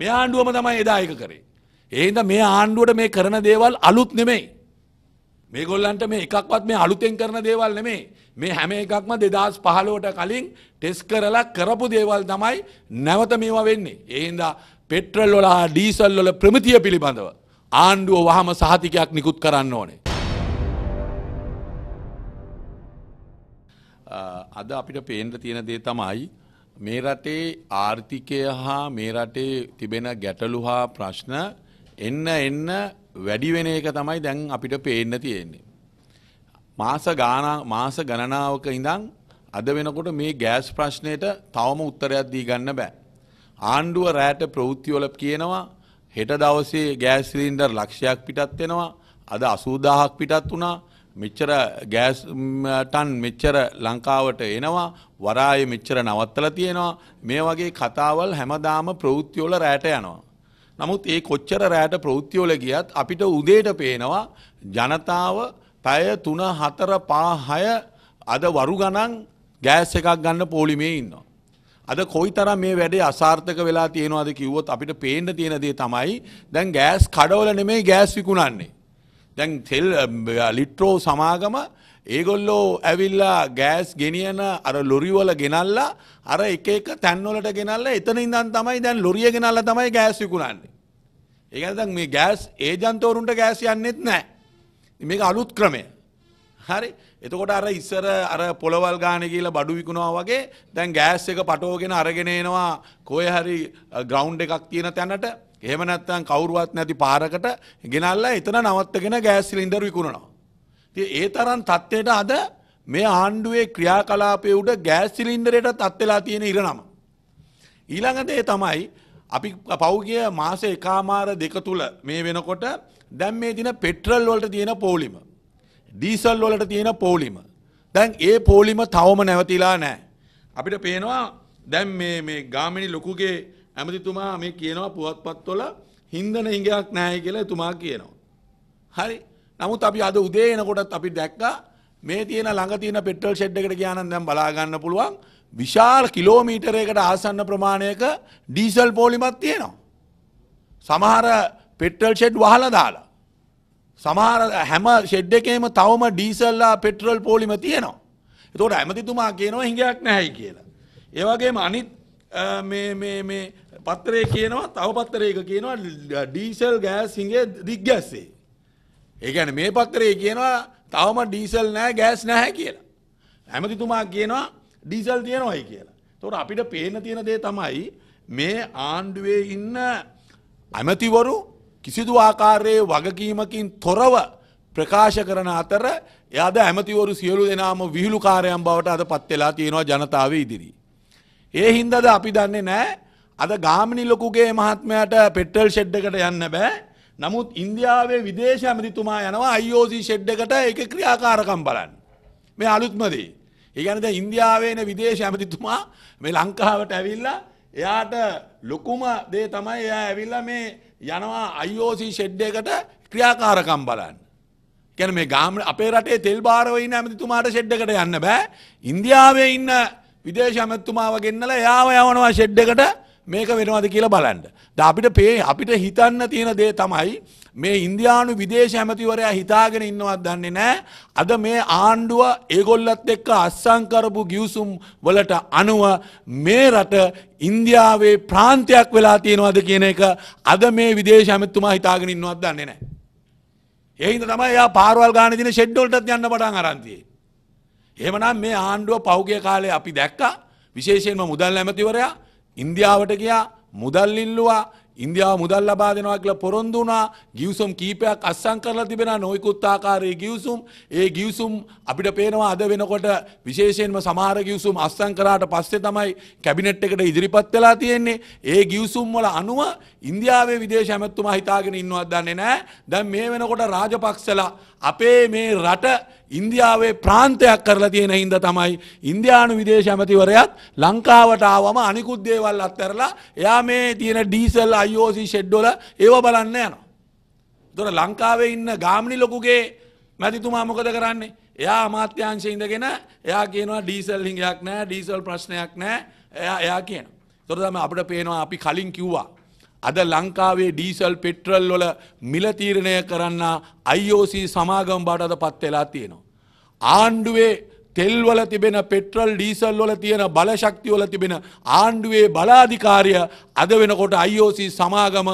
මේ ආණ්ඩුවම තමයි එදා ඒක කරේ. ඒහින්ද මේ ආණ්ඩුවට මේ කරන දේවල් අලුත් නෙමෙයි. මේ ගොල්ලන්ට මේ එකක්වත් මේ අලුතෙන් කරන දේවල් නෙමේ මේ හැම එකක්ම දෙදස් පහලෝට කලින් ටෙස් කරලා කරපු දේවල් තමයි නැවත මේවා වෙන්නේ. එහින්දා පෙට්‍රල්ලොලා ඩීසල්ලොල ප්‍රමතිය පිළිබඳව. ආණ්ඩුව වහම සහතිකයක් නිකුත් කරන්න ඕනේ. අද අපිට පේන්ට තියෙන දේ තමයි මේ රටේ ආර්ථිකය හා මේ රටේ තිබෙන ගැටලු හා ප්‍රශ්න එන්න එන්න වැඩි වෙන එක තමයි දැන් අපිට පේන්න තියෙන්නේ. මාස ගාන මාස ගණනාවක ඉඳන් අද වෙනකොට මේ ගෑස් ප්‍රශ්නයට තවම උත්තරයක් දී ගන්න බෑ. ආණ්ඩුව රැට ප්‍රවෘත්තිවල කියනවා හෙට දවසේ ගෑස් සිලින්ඩර් ලක්ෂයක් පිටත් වෙනවා. අද 80000ක් පිටත් වුණා. මෙච්චර ගෑස් ටන් මෙච්චර ලංකාවට එනවා වරාය මෙච්චර නවත්තලා තියෙනවා මේ වගේ කතාවල් හැමදාම ප්‍රවෘත්ති වල රැට යනවා. නමුත් ඒ කොච්චර රැට ප්‍රවෘත්ති වල ගියත් අපිට උදේට පේනවා ජනතාව පැය 3 4 5 6 අද වරු ගණන් ගෑස් එකක් ගන්න පොලිමේ ඉන්නවා. අද කොයිතරම් මේ වැඩේ අසාර්ථක වෙලා තියෙනවද කිව්වොත් අපිට පේන්න තියෙන දේ තමයි දැන් ගෑස් කඩවල නෙමෙයි ගෑස් විකුණන්නේ. දැන් තෙල් ලිට්‍රෝ සමාගම ඒගොල්ලෝ ඇවිල්ලා ගෑස් ගෙනියන අර ලොරිවල ගෙනල්ලා අර එක එක තැන්වලට ගෙනල්ලා එතන ඉඳන් තමයි දැන් ලොරිය ගෙනල්ලා තමයි ගෑස් විකුණන්නේ. ඒ කියන්නේ දැන් මේ ගෑස් ඒජන්තවරුන්ට ගෑස් යන්නේත් නැහැ. මේක අලුත් ක්‍රමය. හරි. එතකොට අර ඉස්සර අර පොළවල් ගාන කියලා බඩු විකුණවා වගේ දැන් ගෑස් එක පටවගෙන අරගෙන එනවා කොහේ හරි ග්‍රවුන්ඩ් එකක් තියෙන තැනට එහෙම නැත්නම් කවුරුවත් නැති පාරකට ගෙනල්ලා එතන නවත්තගෙන ගෑස් සිලින්ඩර් විකුණනවා. ඉතින් ඒ තරම් තත්ත්වයට අද මේ ආණ්ඩුවේ ක්‍රියාකලාපයේ උඩ ගෑස් සිලින්ඩරයටත් අත් වෙලා තියෙන ඉරණම. ඊළඟට ඒ තමයි අපි පෞගිය මාස එකමාර දෙක තුල මේ වෙනකොට දැන් මේ දින පෙට්‍රල් වලට තියෙන පෝලිම දීසල් වලට තියෙන පෝලිම. දැන් ඒ පෝලිම තවම නැවතිලා නෑ. අපිට පේනවා දැන් මේ මේ ගාමිණි ලොකුගේ ඇමතිතුමා මේ කියනවා පුවත්පත්වල හින්දන හිඟයක් නැහැ කියලා එතුමා කියනවා. හරි. නමුත් අපි අද උදේ එනකොටත් අපි දැක්කා මේ තියෙන ළඟ තියෙන පෙට්‍රල් ෂෙඩ් එකට ගියා නම් දැන් බලා ගන්න පුළුවන් විශාල කිලෝමීටරයකට ආසන්න ප්‍රමාණයක ඩීසල් පෝලිමක් තියෙනවා. සමහර පෙට්‍රල් ෂෙඩ් වහලා දාලා සමහර හැම ෂෙඩ් එකේම තවම ඩීසල්ලා පෙට්‍රල් පෝලිම තියෙනවා. එතකොට ඇමතිතුමා කියනවා හිඟයක් නැහැයි කියලා. ඒ වගේම අනිත් මේ මේ මේ පත්‍රයේ කියනවා තව පත්‍රයක කියනවා ඩීසල් ගෑස් හිඟේ දිග්ගැස්සේ. ඒ කියන්නේ මේ පත්‍රයේ කියනවා තවම ඩීසල් නැහැ ගෑස් නැහැ කියලා. ඇමතිතුමා කියනවා ඩීසල් තියෙනවායි කියලා. එතකොට අපිට පේන්න තියෙන දේ තමයි මේ ආණ්ඩුවේ ඉන්න ඇමතිවරු කිසිදු ආකාරයේ වගකීමකින් තොරව ප්‍රකාශ කරන අතර එයාද ඇමතිවරු සියලු දෙනාම විහිළු කාරයම් බවට අද පත්වෙලා තියෙනවා ජනතාව ඉදිරී. ඒ හින්දද අපි දන්නේ නෑ අද ගාමිණි ලොකුගේ මහත්මයට පෙට්‍රල් ෂෙඩ්ඩකට යන්න බෑ නමුත් ඉන්දියාවේ විදේශ ඇමතිතුමා යනවා IOC ෂෙඩ්ඩකට ඒක ක්‍රියාකාරකම් බලන්න. මේ අලුත්මදී. ඒගැනද ඉන්දියාවේන විදේශ ඇමතිතුමා මේ ලංකාවට ඇවිල්ලා එයාට ලොකුම දේ තමයි එයා ඇවිල්ලා මේ යනවා IOC ෂෙඩ් එකට ක්‍රියාකාරකම් බලන්න. කියන්නේ මේ ගාම අපේ රටේ තෙල් බාරව ඉන්න ඇමතිතුමාට ෂෙඩ් එකට යන්න බෑ. ඉන්දියාවේ ඉන්න විදේශ ඇමතිතුමාව ගෙන්නලා එයාව යවනවා ෂෙඩ් එකට මේක වෙනවද කියලා බලන්න. ද අපිට අපිට හිතන්න තියෙන දේ තමයි මේ ඉන්දයානු විදේශ ඇමතිවරයා හිතාගෙන ඉන්නවත් දන්නේ නෑ අද මේ ආණ්ඩුව ඒගොල්ලත් එක්ක අස්සංකරපු ගියවසුම් වලට අනුව මේ රට ඉන්දියාවේ ප්‍රාන්තයක් වෙලා තියෙනවද කියන එක අද මේ විදේශ ඇමතුමා හිතාගෙන ඉන්නවත් දන්නේ නෑ. එහින්ද තමයි යා පාරවල් ගාන දින ෂෙඩ්ඩෝල්ටත් යන්න පටන් අරන්තියේ. එහෙමනම් මේ ආණ්ඩුව පෞගිය කාලේ අපි දැක්කා විශේෂයෙන්ම මුදල් ඇමතිවරයා ඉන්දියාවට ගියා මුදල් ඉල්ලුවා ඉන්දියාව මුදල් ලබා දෙනවා කියලා පොරොන්දු වුණා ගිවිසුම් කීපයක් අත්සන් කරලා තිබෙනවා නොයෙකුත් ආකාරයේ ගිවිසුම් ඒ ගිවිසුම් අපිට පේනවා අද වෙනකොට විශේෂයෙන්ම සමහර ගිවිසුම් අත්සන් කරාට පස්සේ තමයි කැබිනට් එකට ඉදිරිපත් වෙලා තියෙන්නේ ඒ ගිවිසුම් වල අනුව ඉන්දියාවේ විදේශ ඇමතුමා හිතාගෙන ඉන්නවත් දන්නේ නැහැ දැන් මේ වෙනකොට රාජපක්ෂලා අපේ මේ රට ඉන්දියාවේ ප්‍රාන්තයක් කරලා තියෙන හින්ද තමයි ඉන්දයානු විදේශ ඇමතිවරයත් ලංකාවට ආවම අනිකුද්දේවල් අත්තරලා එයා මේ තියෙන ඩීසල් අයිෝසි ෂෙඩ්ඩොල ඒව බලන්න යනවා. දොර ලංකාවේ ඉන්න ගාමණි ලොකුගේ මැතිතුමා මොකද කරන්නේ. එයා අමාත්‍යංශය ඉඳගෙන එයා කියනවා ඩීසල් හිඟයක් නෑ ඩීසල් ප්‍රශ්නයක් නෑ එයා කියන. තොරදම අපට පේනවා අපි කලින් කිව්වා අද ලංකාවේ ඩීසල් පෙට්‍රල් වල මිල තීරණය කරන්න IOC සමාගම් බාට අද පත් වෙලා තියෙනවා. ආණ්ඩුවේ තෙල් වල තිබෙන පෙට්‍රල් ඩීසල් වල තියෙන බලශක්තිය වල තිබෙන ආණ්ඩුවේ බලාධිකාරිය අද වෙනකොට IOC සමාගම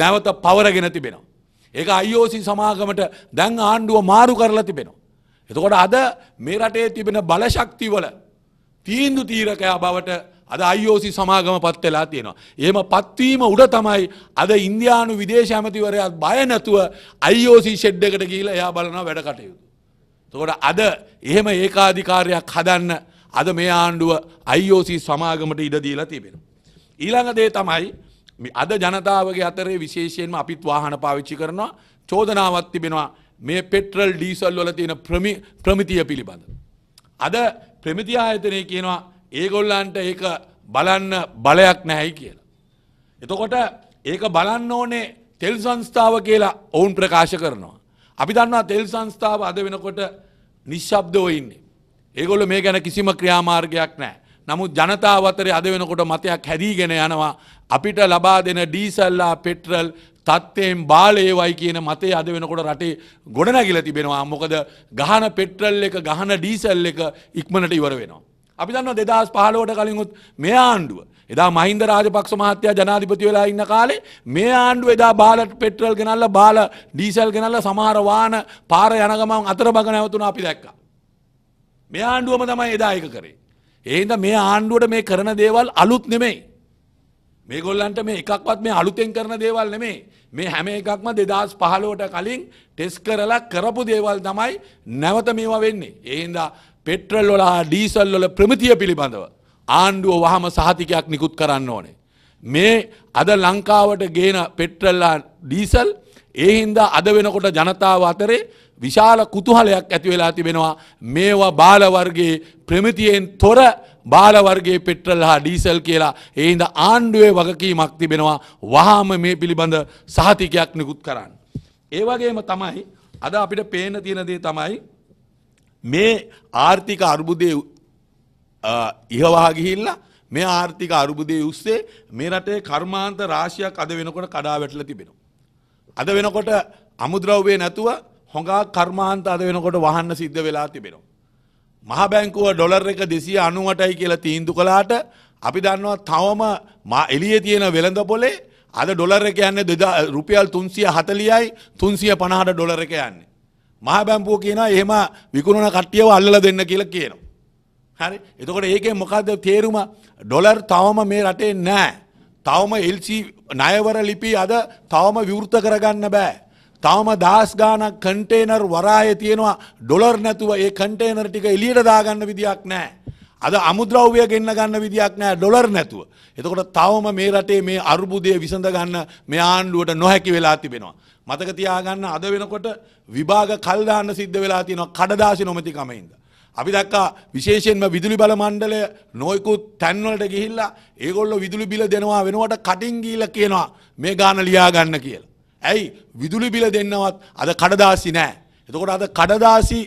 නැවත පවරගෙන තිබෙනවා. ඒක IOC සමාගමට දැන් ආණ්ඩුව මාරු කරලා තිබෙනවා. එතකොට අද මේ රටේ තිබෙන බලශක්තිවල තීන්දුව තීරකයා බවට අද අයිෝසි සමාගම පත් වෙලා තියෙනවා. එහෙම පත්වීම උඩ තමයි අද ඉන්දයානු විදේශ ඇමතිවරයත් බය නැතුව අයිෝසි ෂෙඩ් එකට ගිහිලා එයා බලනවා වැඩ කටයුතු. එතකොට අද එහෙම ඒකාධිකාරයක් හදන්න අද මේ ආණ්ඩුව අයිෝසි සමාගමට ඉඩ දීලා තිබෙනවා. ඊළඟ දේ තමයි අද ජනතාවගේ අතරේ විශේෂයෙන්ම අපිත් වාහන පාවිච්චි කරනවා චෝදනාවක් තිබෙනවා මේ පෙට්‍රල් ඩීසල් වල තියෙන ප්‍රමිතිය පිළිබඳ. අද ප්‍රමිති ආයතනය කියනවා ඒගොල්ලන්ට ඒක බලන්න බලයක් නැහැයි කියලා. එතකොට ඒක බලන්න ඕනේ තෙල් සංස්ථාව කියලා ඔවුන් ප්‍රකාශ කරනවා. අපි දන්නවා තෙල් සංස්ථාව අද වෙනකොට නිශ්ශබ්දව ඉන්නේ. ඒගොල්ලෝ මේ ගැන කිසිම ක්‍රියාමාර්ගයක් නැහැ. නමුත් ජනතාව අතරේ අද වෙනකොට මතයක් හැදීගෙන යනවා අපිට ලබා දෙන ඩීසල්ලා පෙට්‍රල් තත්ත්වයෙන් බාලයවයි කියන මතේ අද වෙනකොට රටේ ගොඩනැගිලා තිබෙනවා. මොකද ගහන පෙට්‍රල් එක ගහන ඩීසල් එක ඉක්මනට ඉවර වෙනවා. අපි දන්න දෙදස් පහලෝට කලින්ුත් මේ ආණ්ඩුව. එදා මහින්ද රාජපක්ෂ මහත්තයා ජනාධිපති වෙලා ඉන්න කාලේ මේ ආණ්ඩුව එදා බාල පෙට්‍රල් ගෙනල්ලා බාල ඩීසල් ගෙනල්ලා සමහර වාහන පාර යන ගමන් අතර බග නැවතුණා අපි දැක්කා. මේ ආණ්ඩුවම තමයි එදා ඒක කරේ. ඒ හින්දා මේ ආණ්ඩුවට මේ කරන දේවල් අලුත් නෙමෙයි. මේගොල්ලන්ට මේ එකක්වත් මේ අලුතෙන් කරන දේවල් නෙමේ මේ හැම එකක්ම දෙදස් පහලෝට කලින් ටෙස් කරලා කරපු දේවල් තමයි නැවත මේවා වෙන්නේ. ඒහින්දා පෙට්‍රල් වල හා ඩීසල් වල ප්‍රමිතිය පිළිබඳව ආණ්ඩුව වහම සහතිකයක් නිකුත් කරන්න ඕනේ. මේ අද ලංකාවට ගේන පෙට්‍රල්ලා ඩීසල් ඒ හින්දා අද වෙනකොට ජනතාව අතරේ විශාල කුතුහලයක් ඇති වෙලා තිබෙනවා මේවා බාලවර්ගේ ප්‍රමිතියෙන් තොර බාලවර්ගේ පෙට්‍රල් හා ඩීසල් කියලා ඒ හින්දා ආණ්ඩුවේ වගකීමක් තිබෙනවා වහාම මේ පිළිබඳ සහතිකයක් නිකුත් කරන්න. ඒ වගේම තමයි අද අපිට පේන තියෙන දේ තමයි මේ ආර්ථික අර්බුදය ඉහවා ගිහිල්ලා මේ ආර්ථික අරුබුදය උස්සේ මේ රටේ කර්මාන්ත රාශියක් අද වෙනකොට කඩා වැටල තිබෙනවා. අද වෙනකොට අමුද්‍රව්වේ නැතුව හොඟා කර්මාන්ත අද වෙනකොට වහන්න සිද්ධ වෙලා තිබෙනවා. මහබැංකුව ඩොලර් එක දෙසිය අනුවටයි කියලා තීන්දු කලාට අපි දන්නවා තවම එලිය තියෙන වෙළඳ පොලේ අද ඩොලර් එක යන්න රුපියල් තුන්සිය හතලියයි තුන්සිය පණහට ඩොලර එක යන්නේ. මහ බැම්පුව කියනවා එහෙම විකුණන කට්ටියව අල්ලලා දෙන්න කියලා කියනවා. හරි. එතකොට ඒකේ මොකද්ද තේරුම? ඩොලර් තවම මේ රටේ නැහැ. තවම LC ණයවර ලිපි අද තවම විවෘත කරගන්න බෑ. තවම දාස් ගාණක් කන්ටේනර් වරායේ තියෙනවා ඩොලර් නැතුව ඒ කන්ටේනර් ටික එළියට දාගන්න විදියක් නැහැ. අද අමුද්‍රව්‍ය ගෙන්න ගන්න විදියක් නෑ ඩොලර් නැතුව. එතකොට තවම මේ රටේ මේ අර්බුදය විසඳ ගන්න මේ ආණ්ඩුවට නොහැකි වෙලා තිබෙනවා. මතක තියාගන්න අද වෙනකොට විභාග කල්දාන්න සිද්ධ වෙලා තියෙනවා කඩදාසි නොමැතිකමයින්ද. අපි දැක්කා විශේෂයෙන්ම විදුලි බල මණ්ඩලය නොයකුත් තැන්වලට ගිහිල්ලා ඒගොල්ලෝ විදුලි බිල දෙනවා වෙනුවට කටින් ගිහිල්ලා කියනවා මේ ගාන ලියා ගන්න කියලා. ඇයි විදුලි බිල දෙන්නවත් අද කඩදාසි නෑ. එතකොට අද කඩදාසි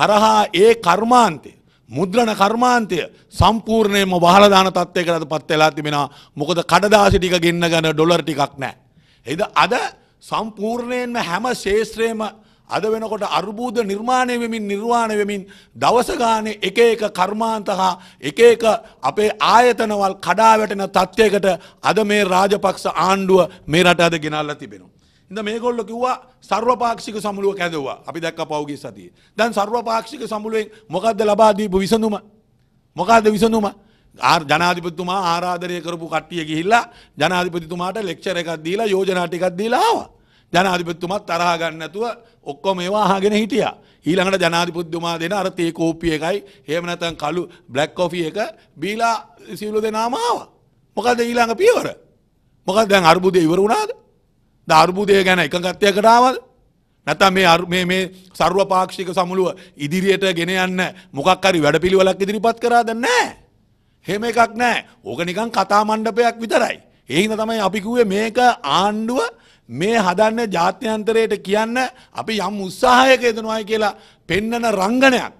හරහා ඒ කර්මාන්තය මුද්‍රණ කර්මාන්තය සම්පූර්ණයම වහලා දාන තත්ත්වයකට පත් වෙලා තිබෙනවා. මොකද කඩදාසි ටික ගෙන්න ගන්න ඩොලර් ටිකක් නෑ. එයිද අද සම්පූර්ණයෙන්ම හැම ශේත්‍රයම අද වෙනකොට අර්බූද නිර්මාණය වෙමින් නිර්වාණ වෙමින් දවසගානේ එක එක කර්මාන්ත හා එක එක අපේ ආයතනවල් කඩාවැටෙන තත්ත්වයකට අද මේ රාජපක්ෂ ආණ්ඩුව මේ රට අද ගෙනල්ලා තිබෙනවා. ඉඳ මේගොල්ල කිව්වා සර්වපාක්ෂික සමුළුව කැදවවා අපි දැක්ක පෞගගේ සතිය. දැන් සර්වපාක්ෂික සමුළුවෙන් මොකක්ද ලබාදීපු විසඳුම. මොකක්ද විසඳුම ජනාධිපතුමා ආරාධරය කරපු කට්ටිය ගිහිල්ලා ජනාධිපතිතුමාට ලෙක්ෂර එකක් දීලා යෝජනාටිකක් දීලාවා. ජනාධිපතිතුමත් තරහා ගන්න නැතුව ඔක්කොම ඒවා අහගෙන හිටියා. ඊළඟට ජනාධිපතිතුමා දෙන අර තේ කෝපි එකයි එහෙම නැත්නම් කළු බ්ලැක් කෝෆි එක බීලා සියලු දෙනාම ආවා. මොකද ඊළඟ පියවර? මොකද දැන් අර්බුදය ඉවර වුණාද? ද අර්බුදය ගැන එකඟත්වයකට ආවද? නැත්නම් මේ මේ මේ ਸਰවපාක්ෂික සමුළුව ඉදිරියට ගෙන යන්න මොකක් හරි වැඩපිළිවෙලක් ඉදිරිපත් කරාද නැහැ. එහෙම එකක් නැහැ. ඕක නිකන් කතා මණ්ඩපයක් විතරයි. ඒ හින්දා තමයි අපි කිව්වේ මේක ආණ්ඩුව මේ හදන්න ජාත්‍යන්තරයට කියන්න අපි යම් උත්සාහයක යෙදනවායි කියලා පෙන්නන රංගනයක්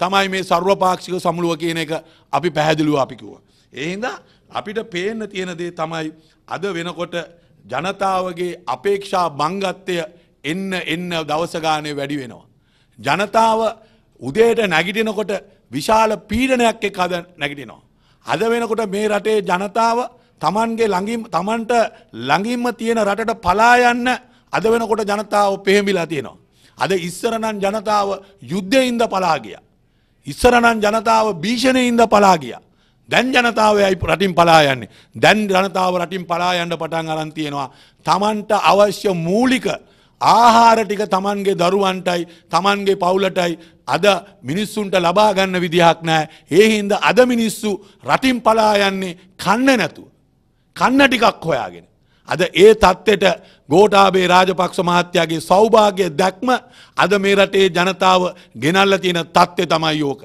තමයි මේ සර්වපාක්ෂික සමුළුව කියන එක අපි පැහැදිලිව අපි කිව්වා. එහින්ද අපිට පේන්න තියෙන දේ තමයි අද වෙනකොට ජනතාවගේ අපේක්ෂා බංගත්තය එන්න එන්න දවසගානය වැඩි වෙනවා. ජනතාව උදේට නැගිටිනකොට විශාල පීඩනයක් එක් අද නැගිටිනවා. අද වෙනකොට මේ රටේ ජනතාව තමන්ගේ තමන්ට ළඟින්ම තියෙන රටට පලායන්න අද වෙනකොට ජනතාව පෙහෙමිලා තියෙනවා. අද ඉස්සරණන් ජනතාව යුද්ධයින්ද පලාගිය. ඉස්සරණන් ජනතාව භීෂණයින්ද පලාගිය. දැන් ජනතාව යයි රටින් පලායන්නේ දැන් ජනතාව රටින් පලායන්න පටන් අරන් තියෙනවා. තමන්ට අවශ්‍ය මූලික ආහාර ටික තමන්ගේ දරුවන්ටයි තමන්ගේ පවුලටයි අද මිනිස්සුන්ට ලබාගන්න විදිහක් නෑ. ඒ හින්ද අද මිනිස්සු රටින් පලා යන්නේ කන්න නැතුව. කන්න ටිකක් හොයාගෙන. අද ඒ තත්ත්වයට ගෝටාබේ රාජපක්ෂ මහත්තයාගේ සෞභාග්‍ය දැක්ම අද මේ රටේ ජනතාව ගෙනල්ල තියෙන තත්ත්වය තමයි යෝක.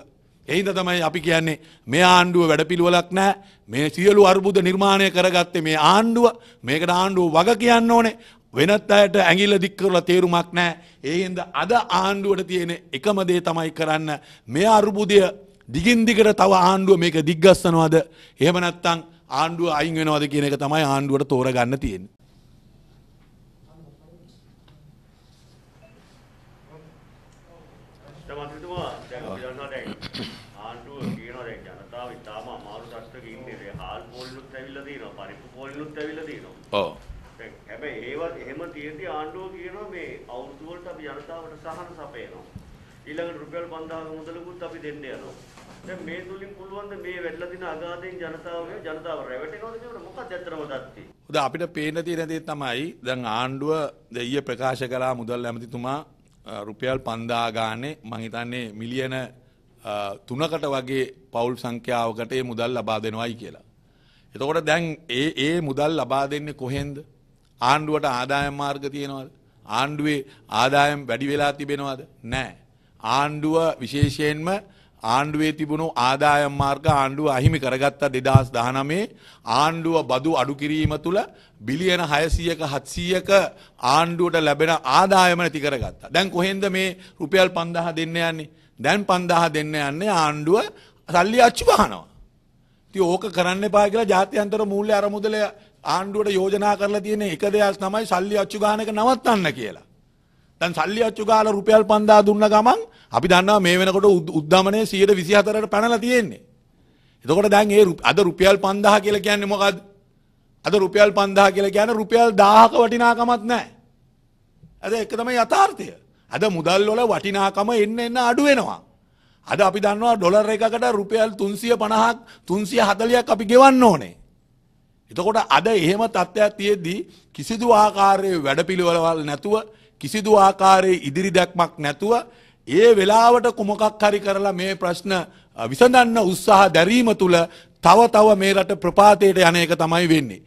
එයිද තමයි අපි කියන්නේ මේ ආණ්ඩුව වැඩපිළිවෙලක් නෑ මේ සියලු අර්බුද නිර්මාණය කරගත්තේ මේ ආණ්ඩුව මේකට ආණ්ඩුව වග කියන්න ඕනේ වෙනත් අයට ඇඟිල්ල දික් කරලා තේරුමක් නෑ ඒ හින්දා අද ආණ්ඩුවට තියෙන එකම දේ තමයි කරන්න මේ අර්බුදය දිගින් දිගට තව ආණ්ඩුව මේක දිග්ගස්සනවද එහෙම නැත්නම් ආණ්ඩුව අයින් වෙනවද කියන එක තමයි ආණ්ඩුවට තෝරගන්න තියෙන්නේ. ඔව්. හැබැයි ඒවත් එහෙම තියෙද්දි ආණ්ඩුව කියනවා මේ අවුරුදු වලට අපි ජනතාවට සහන සපයනවා. ඊළඟට රුපියල් 5000ක මුදලකුත් අපි දෙන්න යනවා. දැන් මේ තුලින් පුළුවන් මේ වෙල්ලා දින අගාධයෙන් ජනතාවගේ ජනතාව රැවටෙනවද කියනකොට මොකක්ද ඇත්තම தත්ති? උද අපිට පේන්න තියෙන දේ තමයි දැන් ආණ්ඩුව දෙයිය ප්‍රකාශ කළා මුදල් ඇමතිතුමා රුපියල් 5000 ගානේ මං හිතන්නේ මිලියන 3කට වගේ පවුල් සංඛ්‍යාවකට මේ මුදල් ලබා දෙනවයි කියලා. එතකොට දැන් ඒ ඒ මුදල් ලබා දෙන්නේ කොහෙන්ද? ආණ්ඩුවට ආදායම් මාර්ග තියෙනවද? ආණ්ඩුවේ ආදායම් වැඩි වෙලා තිබෙනවද? නැහැ. ආණ්ඩුව විශේෂයෙන්ම ආණ්ඩුවේ තිබුණු ආදායම් මාර්ග ආණ්ඩුව අහිමි කරගත්තා දෙදස් දහනමේ ආණ්ඩුව බදු අඩු කිරීම තුළ බිලියන හයසීයක හත්සීයක ආණ්ඩුවට ලැබෙන ආදායම නැති කරගත්තා. දැන් කොහෙන්ද මේ රුපියල් පන්දහ දෙන්න යන්නේ. දැන් පන්දහ දෙන්න යන්නේ ආණ්ඩුව සල්ලි අච්චු වහනවා. ඉතින් ඕක කරන්න එපා කියලා ජාත්‍යන්තර මූල්‍ය අරමුදල ආණ්ඩුවට යෝජනා කරලා තියෙන එක දෙයක් තමයි සල්ලි අච්චු ගානක නවත්තන්න කියලා. දැන් සල්ලි අච්චු ගාලා රුපියල් 5000 දුන්න ගමන් අපි දන්නවා මේ වෙනකොට උද්දමනය 124ට පැනලා තියෙන්නේ. එතකොට දැන් ඒ අද රුපියල් 5000 කියලා කියන්නේ මොකද්ද? අද රුපියල් 5000 කියලා කියන්නේ රුපියල් 1000ක වටිනාකමක් නැහැ. අද ඒක තමයි යථාර්ථය. අද මුදල් වල වටිනාකම එන්න එන්න අඩු වෙනවා. අද අපි දන්නවා ඩොලර් එකකට රුපියල් 350ක් 340ක් අපි ගෙවන්න ඕනේ. එතකොට අද එහෙම තත්ත්වයක් තියෙද්දී කිසිදු ආකාරයේ වැඩපිළිවෙලවල් නැතුව කිසිදු ආකාරයේ ඉදිරි දැක්මක් නැතුව ඒ වෙලාවට කුමකක් හරි කරලා මේ ප්‍රශ්න විසඳන්න උත්සාහ දැරීම තුළ තව තව මේ රට ප්‍රපාතයට යන එක තමයි වෙන්නේ.